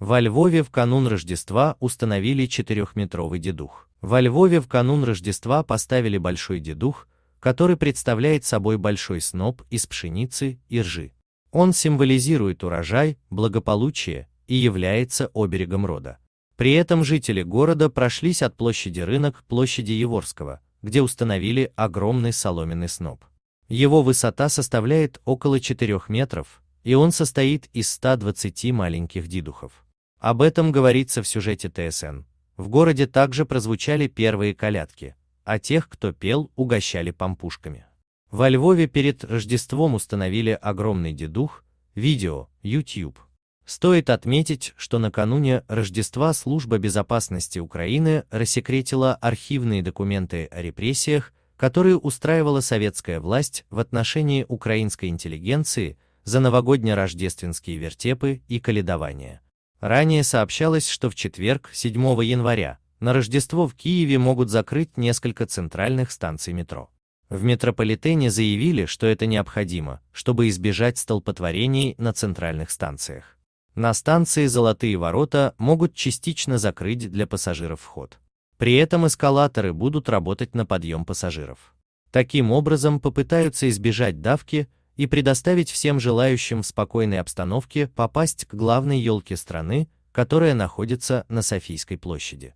Во Львове в канун Рождества установили четырехметровый дедух. Во Львове в канун Рождества поставили большой дедух, который представляет собой большой сноп из пшеницы и ржи. Он символизирует урожай, благополучие и является оберегом рода. При этом жители города прошлись от площади рынок к площади Еворского, где установили огромный соломенный сноп. Его высота составляет около 4 метров, и он состоит из 120 маленьких дидухов. Об этом говорится в сюжете ТСН. В городе также прозвучали первые колядки, а тех, кто пел, угощали пампушками. Во Львове перед Рождеством установили огромный дедух, видео, YouTube. Стоит отметить, что накануне Рождества Служба безопасности Украины рассекретила архивные документы о репрессиях, которые устраивала советская власть в отношении украинской интеллигенции за новогодние рождественские вертепы и каледования. Ранее сообщалось, что в четверг, 7 января, на Рождество в Киеве могут закрыть несколько центральных станций метро. В метрополитене заявили, что это необходимо, чтобы избежать столпотворений на центральных станциях. На станции «Золотые ворота» могут частично закрыть для пассажиров вход. При этом эскалаторы будут работать на подъем пассажиров. Таким образом попытаются избежать давки, и предоставить всем желающим в спокойной обстановке попасть к главной елке страны, которая находится на Софийской площади.